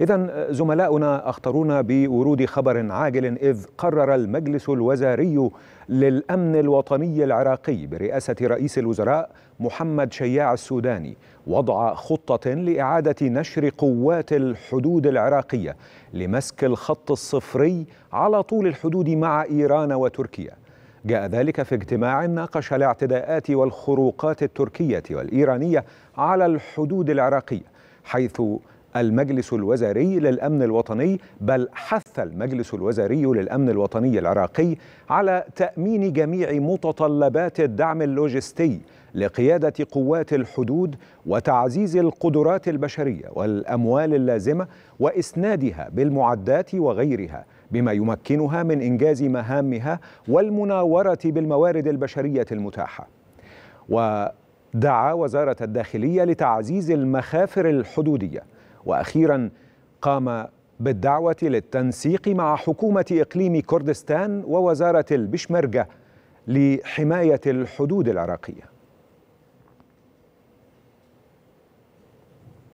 إذا زملاؤنا أخطرونا بورود خبر عاجل إذ قرر المجلس الوزاري للأمن الوطني العراقي برئاسة رئيس الوزراء محمد شياع السوداني وضع خطة لإعادة نشر قوات الحدود العراقية لمسك الخط الصفري على طول الحدود مع إيران وتركيا جاء ذلك في اجتماع ناقش الاعتداءات والخروقات التركية والإيرانية على الحدود العراقية حيث المجلس الوزاري للأمن الوطني بل حث المجلس الوزاري للأمن الوطني العراقي على تأمين جميع متطلبات الدعم اللوجستي لقيادة قوات الحدود وتعزيز القدرات البشرية والأموال اللازمة وإسنادها بالمعدات وغيرها بما يمكنها من إنجاز مهامها والمناورة بالموارد البشرية المتاحة ودعا وزارة الداخلية لتعزيز المخافر الحدودية واخيرا قام بالدعوه للتنسيق مع حكومه اقليم كردستان ووزاره البشمرجة لحمايه الحدود العراقيه